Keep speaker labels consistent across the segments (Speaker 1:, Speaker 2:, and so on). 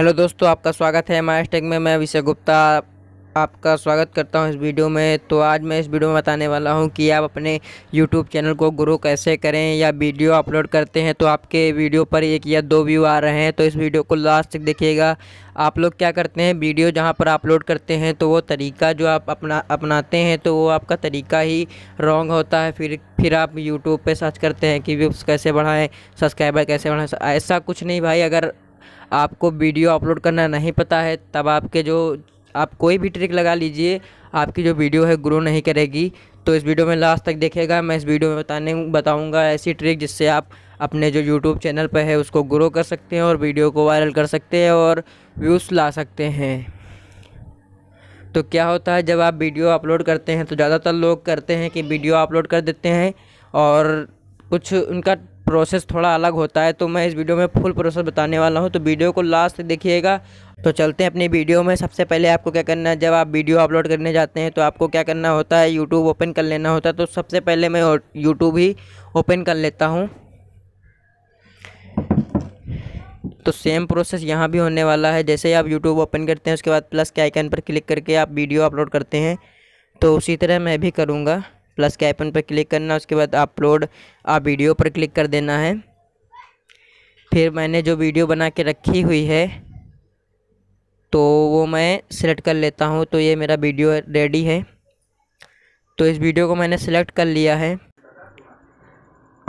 Speaker 1: hello दोस्तों आपका स्वागत है माइस टेक में मैं विषय गुप्ता आपका स्वागत करता हूं इस वीडियो में तो आज मैं इस वीडियो में बताने वाला हूं कि आप अपने यूट्यूब चैनल को ग्रो कैसे करें या वीडियो अपलोड करते हैं तो आपके वीडियो पर एक या दो व्यू आ रहे हैं तो इस वीडियो को लास्ट तक देखिएगा आप लोग क्या करते हैं वीडियो जहां पर अपलोड करते हैं तो वो तरीका जो आप अपना अपनाते हैं तो वो आपका तरीका ही रॉन्ग होता है फिर फिर आप यूट्यूब पर सर्च करते हैं कि व्यूज़ कैसे बढ़ाएँ सब्सक्राइबर कैसे बढ़ाएँ ऐसा कुछ नहीं भाई अगर आपको वीडियो अपलोड करना नहीं पता है तब आपके जो आप कोई भी ट्रिक लगा लीजिए आपकी जो वीडियो है ग्रो नहीं करेगी तो इस वीडियो में लास्ट तक देखेगा मैं इस वीडियो में बताने बताऊँगा ऐसी ट्रिक जिससे आप अपने जो यूट्यूब चैनल पर है उसको ग्रो कर सकते हैं और वीडियो को वायरल कर सकते हैं और व्यूज़ ला सकते हैं तो क्या होता है जब आप वीडियो अपलोड करते हैं तो ज़्यादातर लोग करते हैं कि वीडियो अपलोड कर देते हैं और कुछ उनका प्रोसेस थोड़ा अलग होता है तो मैं इस वीडियो में फुल प्रोसेस बताने वाला हूँ तो वीडियो को लास्ट तक देखिएगा तो चलते हैं अपनी वीडियो में सबसे पहले आपको क्या करना है जब आप वीडियो अपलोड करने जाते हैं तो आपको क्या करना होता है यूट्यूब ओपन कर लेना होता है तो सबसे पहले मैं यूट्यूब ही ओपन कर लेता हूँ तो सेम प्रोसेस यहाँ भी होने वाला है जैसे ही आप यूट्यूब ओपन करते हैं उसके बाद प्लस के आइकन पर क्लिक करके आप वीडियो अपलोड करते हैं तो उसी तरह मैं भी करूँगा प्लस के आइकन पर क्लिक करना उसके बाद अपलोड आ वीडियो पर क्लिक कर देना है फिर मैंने जो वीडियो बना के रखी हुई है तो वो मैं सिलेक्ट कर लेता हूँ तो ये मेरा वीडियो रेडी है तो इस वीडियो को मैंने सेलेक्ट कर लिया है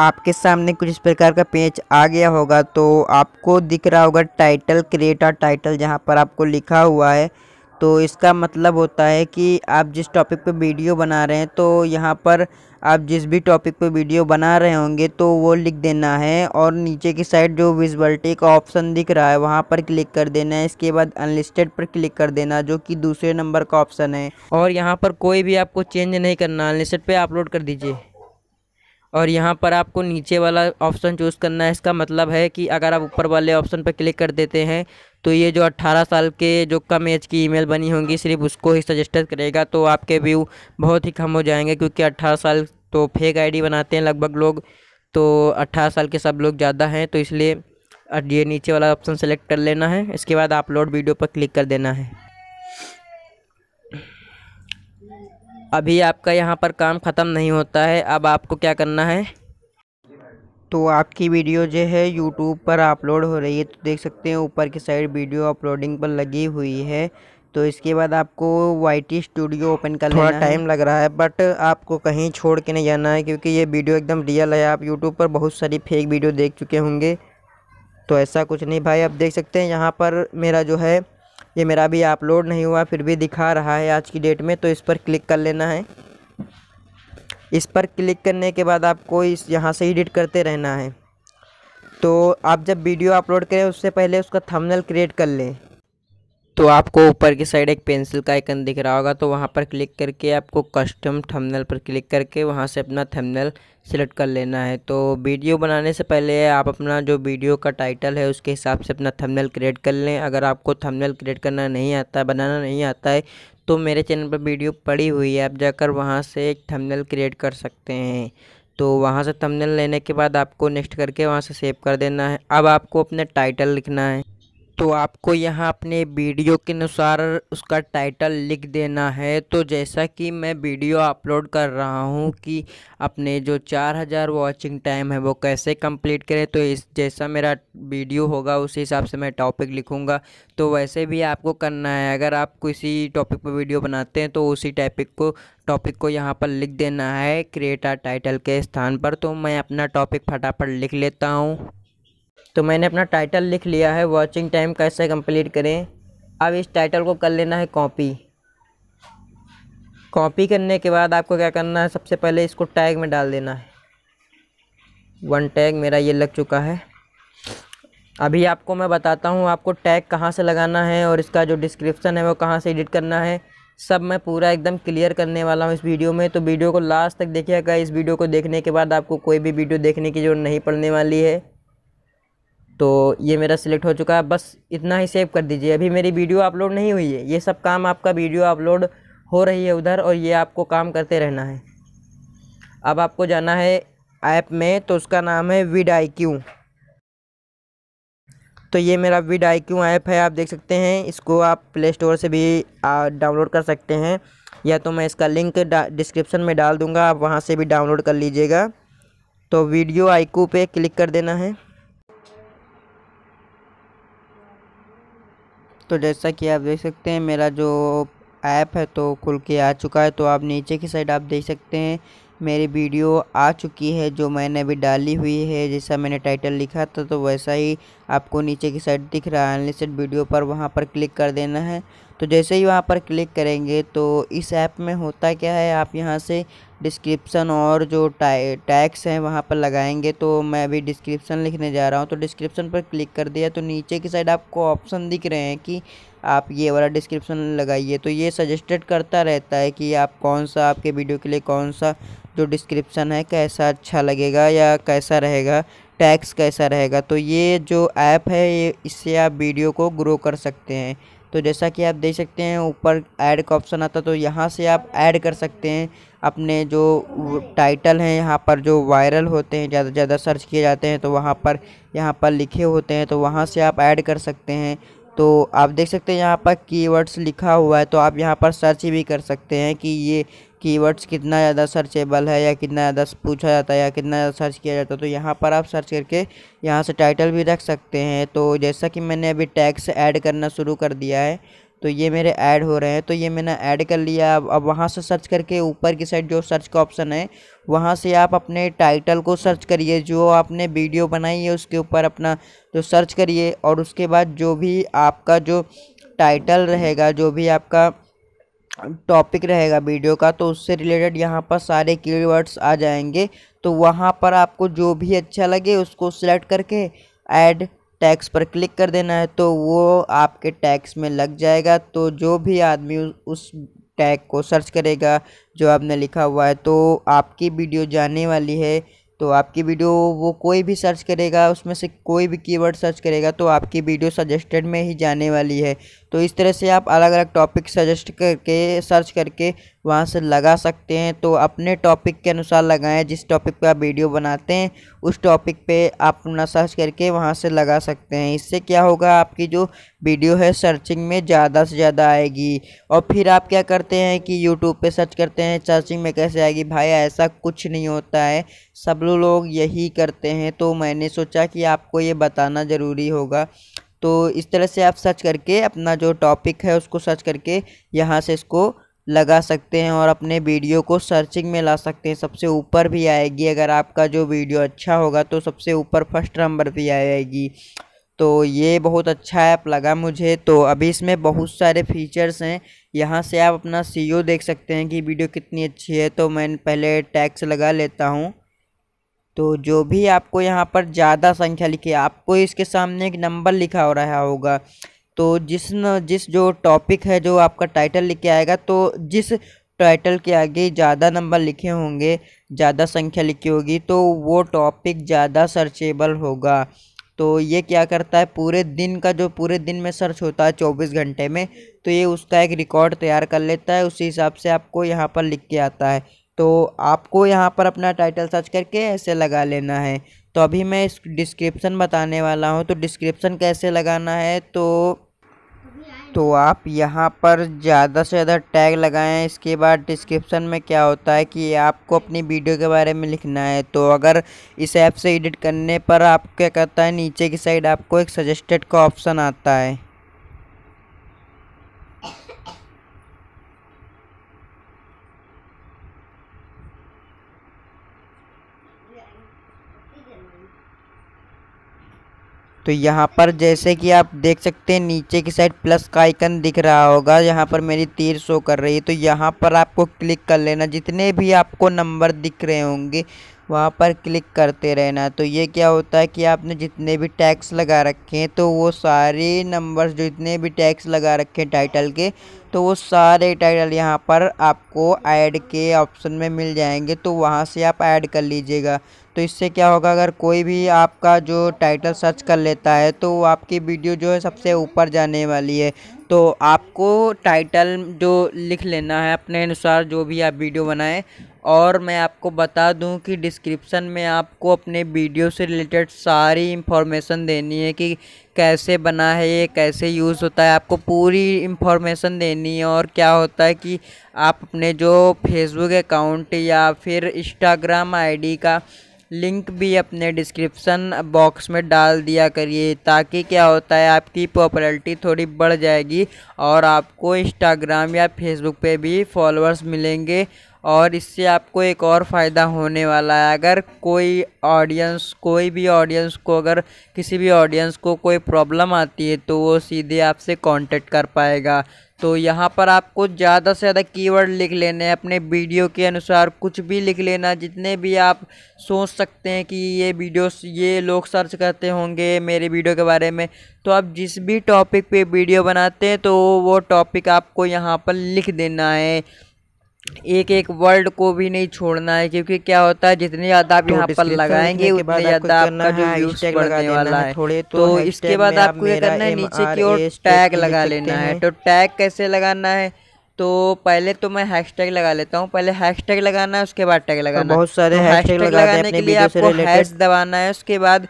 Speaker 1: आपके सामने कुछ इस प्रकार का पेज आ गया होगा तो आपको दिख रहा होगा टाइटल क्रिएटर टाइटल जहाँ पर आपको लिखा हुआ है तो इसका मतलब होता है कि आप जिस टॉपिक पे वीडियो बना रहे हैं तो यहाँ पर आप जिस भी टॉपिक पे वीडियो बना रहे होंगे तो वो लिख देना है और नीचे की साइड जो विजबलिटी का ऑप्शन दिख रहा है वहाँ पर क्लिक कर देना है इसके बाद अनलिस्टेड पर क्लिक कर देना जो कि दूसरे नंबर का ऑप्शन है और यहाँ पर कोई भी आपको चेंज नहीं करना अनलिस्टेड पर अपलोड कर दीजिए और यहाँ पर आपको नीचे वाला ऑप्शन चूज़ करना है इसका मतलब है कि अगर आप ऊपर वाले ऑप्शन पर क्लिक कर देते हैं तो ये जो 18 साल के जो कम एज की ईमेल बनी होंगी सिर्फ उसको ही सजेस्टेड करेगा तो आपके व्यू बहुत ही कम हो जाएंगे क्योंकि 18 साल तो फेक आईडी बनाते हैं लगभग लोग तो 18 साल के सब लोग ज़्यादा हैं तो इसलिए ये नीचे वाला ऑप्शन सेलेक्ट कर लेना है इसके बाद अपलोड वीडियो पर क्लिक कर देना है अभी आपका यहाँ पर काम ख़त्म नहीं होता है अब आपको क्या करना है तो आपकी वीडियो जो है यूट्यूब पर अपलोड हो रही है तो देख सकते हैं ऊपर की साइड वीडियो अपलोडिंग पर लगी हुई है तो इसके बाद आपको वाई टी स्टूडियो ओपन कर थोड़ा टाइम लग रहा है बट आपको कहीं छोड़ के नहीं जाना है क्योंकि ये वीडियो एकदम रियल है आप यूट्यूब पर बहुत सारी फेक वीडियो देख चुके होंगे तो ऐसा कुछ नहीं भाई आप देख सकते हैं यहाँ पर मेरा जो है ये मेरा अभी अपलोड नहीं हुआ फिर भी दिखा रहा है आज की डेट में तो इस पर क्लिक कर लेना है इस पर क्लिक करने के बाद आपको इस यहाँ से एडिट करते रहना है तो आप जब वीडियो अपलोड करें उससे पहले उसका थंबनेल क्रिएट कर लें तो आपको ऊपर की साइड एक पेंसिल का आइकन दिख रहा होगा तो वहाँ पर क्लिक करके आपको कस्टम थंबनेल पर क्लिक करके वहाँ से अपना थंबनेल सिलेक्ट कर लेना है तो वीडियो बनाने से पहले आप अपना जो वीडियो का टाइटल है उसके हिसाब से अपना थंबनेल क्रिएट कर लें अगर आपको थंबनेल क्रिएट करना नहीं आता बनाना नहीं आता है तो मेरे चैनल पर वीडियो पड़ी हुई है आप जाकर वहाँ से एक थंबनेल क्रिएट कर सकते हैं तो वहाँ से थंबनेल लेने के बाद आपको नेक्स्ट करके वहाँ से सेव कर देना है अब आपको अपने टाइटल लिखना है तो आपको यहाँ अपने वीडियो के अनुसार उसका टाइटल लिख देना है तो जैसा कि मैं वीडियो अपलोड कर रहा हूँ कि अपने जो 4000 वॉचिंग टाइम है वो कैसे कंप्लीट करें तो इस जैसा मेरा वीडियो होगा उस हिसाब से मैं टॉपिक लिखूँगा तो वैसे भी आपको करना है अगर आप किसी टॉपिक पर वीडियो बनाते हैं तो उसी टॉपिक को टॉपिक को यहाँ पर लिख देना है क्रिएटर टाइटल के स्थान पर तो मैं अपना टॉपिक फटाफट लिख लेता हूँ तो मैंने अपना टाइटल लिख लिया है वॉचिंग टाइम कैसे कंप्लीट करें अब इस टाइटल को कर लेना है कॉपी कॉपी करने के बाद आपको क्या करना है सबसे पहले इसको टैग में डाल देना है वन टैग मेरा ये लग चुका है अभी आपको मैं बताता हूँ आपको टैग कहाँ से लगाना है और इसका जो डिस्क्रिप्शन है वो कहाँ से एडिट करना है सब मैं पूरा एकदम क्लियर करने वाला हूँ इस वीडियो में तो वीडियो को लास्ट तक देखिएगा इस वीडियो को देखने के बाद आपको कोई भी वीडियो देखने की जरूरत नहीं पड़ने वाली है तो ये मेरा सिलेक्ट हो चुका है बस इतना ही सेव कर दीजिए अभी मेरी वीडियो अपलोड नहीं हुई है ये सब काम आपका वीडियो अपलोड हो रही है उधर और ये आपको काम करते रहना है अब आपको जाना है ऐप में तो उसका नाम है विड आई क्यू तो ये मेरा विड आई क्यू ऐप है आप देख सकते हैं इसको आप प्ले स्टोर से भी डाउनलोड कर सकते हैं या तो मैं इसका लिंक डिस्क्रिप्शन में डाल दूंगा आप वहाँ से भी डाउनलोड कर लीजिएगा तो वीडियो क्यू पे क्लिक कर देना है तो जैसा कि आप देख सकते हैं मेरा जो ऐप है तो खुल के आ चुका है तो आप नीचे की साइड आप देख सकते हैं मेरी वीडियो आ चुकी है जो मैंने अभी डाली हुई है जैसा मैंने टाइटल लिखा था तो वैसा ही आपको नीचे की साइड दिख रहा है अनलिस्टेड वीडियो पर वहाँ पर क्लिक कर देना है तो जैसे ही वहाँ पर क्लिक करेंगे तो इस ऐप में होता क्या है आप यहाँ से डिस्क्रिप्सन और जो टैक्स हैं वहाँ पर लगाएंगे तो मैं अभी डिस्क्रिप्शन लिखने जा रहा हूँ तो डिस्क्रिप्शन पर क्लिक कर दिया तो नीचे की साइड आपको ऑप्शन दिख रहे हैं कि आप ये वाला डिस्क्रिप्शन लगाइए तो ये सजेस्टेड करता रहता है कि आप कौन सा आपके वीडियो के लिए कौन सा जो डिस्क्रिप्शन है कैसा अच्छा लगेगा या कैसा रहेगा टैक्स कैसा रहेगा तो ये जो ऐप है ये इससे आप वीडियो को ग्रो कर सकते हैं तो जैसा कि आप देख सकते हैं ऊपर ऐड का ऑप्शन आता तो यहाँ से आप ऐड कर सकते हैं अपने जो टाइटल हैं यहाँ पर जो वायरल होते हैं ज़्यादा ज़्यादा सर्च किए जाते हैं तो वहाँ पर यहाँ पर लिखे होते हैं तो वहाँ से आप ऐड कर सकते हैं तो आप देख सकते हैं यहाँ पर कीवर्ड्स लिखा हुआ है तो आप यहाँ पर सर्च भी कर सकते हैं कि ये कीवर्ड्स कितना ज़्यादा सर्चेबल है या कितना ज़्यादा पूछा जाता है या कितना ज़्यादा सर्च किया जाता है तो यहाँ पर आप सर्च करके यहाँ से टाइटल भी रख सकते हैं तो जैसा कि मैंने अभी टैक्स ऐड करना शुरू कर दिया है तो ये मेरे ऐड हो रहे हैं तो ये मैंने ऐड कर लिया अब अब वहाँ से सर्च करके ऊपर की साइड जो सर्च का ऑप्शन है वहाँ से आप अपने टाइटल को सर्च करिए जो आपने वीडियो बनाई है उसके ऊपर अपना जो सर्च करिए और उसके बाद जो भी आपका जो टाइटल रहेगा जो भी आपका टॉपिक रहेगा वीडियो का तो उससे रिलेटेड यहाँ पर सारे कीवर्ड्स आ जाएंगे तो वहाँ पर आपको जो भी अच्छा लगे उसको सिलेक्ट करके ऐड टैक्स पर क्लिक कर देना है तो वो आपके टैक्स में लग जाएगा तो जो भी आदमी उस टैग को सर्च करेगा जो आपने लिखा हुआ है तो आपकी वीडियो जाने वाली है तो आपकी वीडियो वो कोई भी सर्च करेगा उसमें से कोई भी कीवर्ड सर्च करेगा तो आपकी वीडियो सजेस्टेड में ही जाने वाली है तो इस तरह से आप अलग अलग टॉपिक सजेस्ट करके सर्च करके वहाँ से लगा सकते हैं तो अपने टॉपिक के अनुसार लगाएं जिस टॉपिक पे आप वीडियो बनाते हैं उस टॉपिक पे आप अपना सर्च करके वहाँ से लगा सकते हैं इससे क्या होगा आपकी जो वीडियो है सर्चिंग में ज़्यादा से ज़्यादा आएगी और फिर आप क्या करते हैं कि यूट्यूब पे सर्च करते हैं सर्चिंग में कैसे आएगी भाई ऐसा कुछ नहीं होता है सब लोग यही करते हैं तो मैंने सोचा कि आपको ये बताना ज़रूरी होगा तो इस तरह से आप सर्च करके अपना जो टॉपिक है उसको सर्च करके यहाँ से इसको लगा सकते हैं और अपने वीडियो को सर्चिंग में ला सकते हैं सबसे ऊपर भी आएगी अगर आपका जो वीडियो अच्छा होगा तो सबसे ऊपर फर्स्ट नंबर भी आएगी तो ये बहुत अच्छा ऐप लगा मुझे तो अभी इसमें बहुत सारे फीचर्स हैं यहाँ से आप अपना सी e देख सकते हैं कि वीडियो कितनी अच्छी है तो मैं पहले टैक्स लगा लेता हूँ तो जो भी आपको यहाँ पर ज़्यादा संख्या लिखी आपको इसके सामने एक नंबर लिखा हो रहा होगा तो जिस न जिस जो टॉपिक है जो आपका टाइटल लिख के आएगा तो जिस टाइटल के आगे ज़्यादा नंबर लिखे होंगे ज़्यादा संख्या लिखी होगी तो वो टॉपिक ज़्यादा सर्चेबल होगा तो ये क्या करता है पूरे दिन का जो पूरे दिन में सर्च होता है चौबीस घंटे में तो ये उसका एक रिकॉर्ड तैयार कर लेता है उसी हिसाब से आपको यहाँ पर लिख के आता है तो आपको यहाँ पर अपना टाइटल सर्च करके ऐसे लगा लेना है तो अभी मैं इस डिस्क्रिप्शन बताने वाला हूँ तो डिस्क्रिप्शन कैसे लगाना है तो तो आप यहाँ पर ज़्यादा से ज़्यादा टैग लगाएं इसके बाद डिस्क्रिप्शन में क्या होता है कि आपको अपनी वीडियो के बारे में लिखना है तो अगर इस ऐप से एडिट करने पर आप क्या कहता है नीचे की साइड आपको एक सजेस्टेड का ऑप्शन आता है तो यहाँ पर जैसे कि आप देख सकते हैं नीचे की साइड प्लस का आइकन दिख रहा होगा यहाँ पर मेरी तीर शो कर रही है तो यहाँ पर आपको क्लिक कर लेना जितने भी आपको नंबर दिख रहे होंगे वहाँ पर क्लिक करते रहना तो ये क्या होता है कि आपने जितने भी टैक्स लगा रखे हैं तो वो सारे नंबर्स जितने भी टैक्स लगा रखे हैं टाइटल के तो वो सारे टाइटल यहाँ पर आपको ऐड के ऑप्शन में मिल जाएंगे तो वहाँ से आप ऐड कर लीजिएगा तो इससे क्या होगा अगर कोई भी आपका जो टाइटल सर्च कर लेता है तो आपकी वीडियो जो है सबसे ऊपर जाने वाली है तो आपको टाइटल जो लिख लेना है अपने अनुसार जो भी आप वीडियो बनाएं और मैं आपको बता दूं कि डिस्क्रिप्शन में आपको अपने वीडियो से रिलेटेड सारी इंफॉर्मेशन देनी है कि कैसे बना है ये कैसे यूज़ होता है आपको पूरी इंफॉर्मेशन देनी है और क्या होता है कि आप अपने जो फेसबुक अकाउंट या फिर इंस्टाग्राम आईडी का लिंक भी अपने डिस्क्रिप्सन बॉक्स में डाल दिया करिए ताकि क्या होता है आपकी पॉपुलरिटी थोड़ी बढ़ जाएगी और आपको इंस्टाग्राम या फेसबुक पे भी फॉलोअर्स मिलेंगे और इससे आपको एक और फ़ायदा होने वाला है अगर कोई ऑडियंस कोई भी ऑडियंस को अगर किसी भी ऑडियंस को कोई प्रॉब्लम आती है तो वो सीधे आपसे कांटेक्ट कर पाएगा तो यहाँ पर आपको ज़्यादा से ज़्यादा कीवर्ड लिख लेने हैं अपने वीडियो के अनुसार कुछ भी लिख लेना जितने भी आप सोच सकते हैं कि ये वीडियो ये लोग सर्च करते होंगे मेरे वीडियो के बारे में तो आप जिस भी टॉपिक पे वीडियो बनाते हैं तो वो टॉपिक आपको यहाँ पर लिख देना है एक एक वर्ड को भी नहीं छोड़ना है क्योंकि क्या होता है जितने ज़्यादा आप तो यहाँ पर लगाएंगे उतने ज़्यादा आपका जो बढ़ने वाला है थोड़े तो, तो इसके बाद आपको ये करना है नीचे की ओर टैग e लगा लेना है तो टैग कैसे लगाना है तो पहले तो मैं हैशटैग लगा लेता हूँ पहले हैशटैग लगाना है उसके बाद टैग तो लगाना बहुत सारे तो हैशटैग लगाने के लिए आपको हैश दबाना है उसके बाद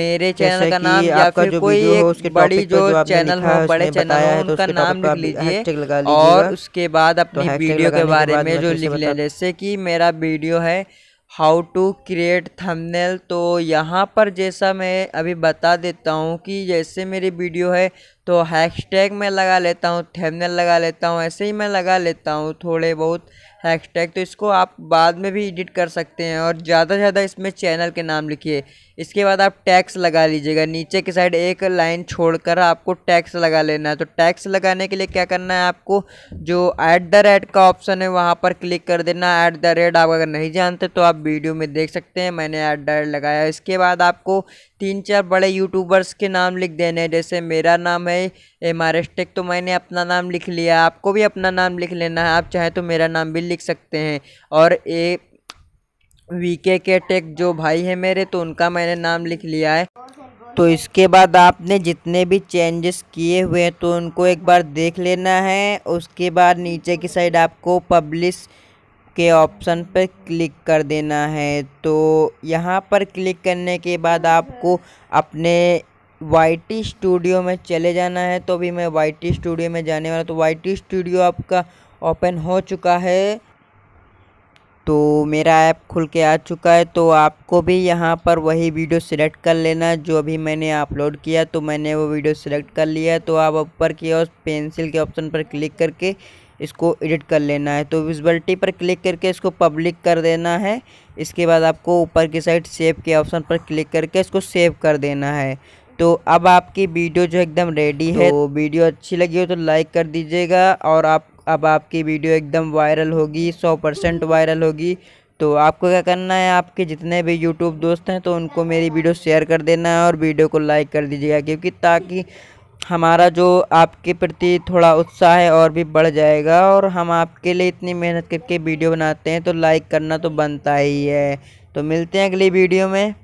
Speaker 1: मेरे चैनल का नाम या फिर कोई एक बड़ी जो चैनल हो बड़े चैनल हो तो उनका नाम लिख लीजिए और उसके बाद तो अपनी वीडियो के बारे में जो लिख लें जैसे कि मेरा वीडियो है हाउ टू क्रिएट थंबनेल तो यहाँ पर जैसा मैं अभी बता देता हूँ कि जैसे मेरी वीडियो है तो हैशटैग मैं लगा लेता हूँ थंबनेल लगा लेता हूँ ऐसे ही मैं लगा लेता हूँ थोड़े बहुत हैशटैग तो इसको आप बाद में भी एडिट कर सकते हैं और ज़्यादा से ज़्यादा इसमें चैनल के नाम लिखिए इसके बाद आप टैक्स लगा लीजिएगा नीचे की साइड एक लाइन छोड़कर आपको टैक्स लगा लेना है तो टैक्स लगाने के लिए क्या करना है आपको जो ऐट द रेट का ऑप्शन है वहाँ पर क्लिक कर देना ऐट द रेट आप अगर नहीं जानते तो आप वीडियो में देख सकते हैं मैंने ऐट द रेट लगाया इसके बाद आपको तीन चार बड़े यूट्यूबर्स के नाम लिख देने हैं जैसे मेरा नाम है एम आर एस टेक तो मैंने अपना नाम लिख लिया आपको भी अपना नाम लिख लेना है आप चाहें तो मेरा नाम भी लिख सकते हैं और ए वीके के टेक जो भाई है मेरे तो उनका मैंने नाम लिख लिया है तो इसके बाद आपने जितने भी चेंजेस किए हुए हैं तो उनको एक बार देख लेना है उसके बाद नीचे की साइड आपको पब्लिश के ऑप्शन पर क्लिक कर देना है तो यहाँ पर क्लिक करने के बाद आपको अपने वाई टी स्टूडियो में चले जाना है तो अभी मैं वाई टी स्टूडियो में जाने वाला तो वाई टी स्टूडियो आपका ओपन हो चुका है तो मेरा ऐप खुल के आ चुका है तो आपको भी यहाँ पर वही वीडियो सिलेक्ट कर लेना जो अभी मैंने अपलोड किया तो मैंने वो वीडियो सिलेक्ट कर लिया तो आप ऊपर की ओर पेंसिल के ऑप्शन पर क्लिक करके इसको एडिट कर लेना है तो विजबलिटी पर क्लिक करके इसको पब्लिक कर देना है इसके बाद आपको ऊपर की साइड सेव के ऑप्शन पर क्लिक करके इसको सेव कर देना है तो अब आपकी वीडियो जो एकदम रेडी है तो, तो वीडियो अच्छी लगी हो तो लाइक कर दीजिएगा और आप अब आपकी वीडियो एकदम वायरल होगी सौ परसेंट वायरल होगी तो आपको क्या करना है आपके जितने भी यूट्यूब दोस्त हैं तो उनको मेरी वीडियो शेयर कर देना है और वीडियो को लाइक कर दीजिएगा क्योंकि ताकि हमारा जो आपके प्रति थोड़ा उत्साह है और भी बढ़ जाएगा और हम आपके लिए इतनी मेहनत करके वीडियो बनाते हैं तो लाइक करना तो बनता ही है तो मिलते हैं अगली वीडियो में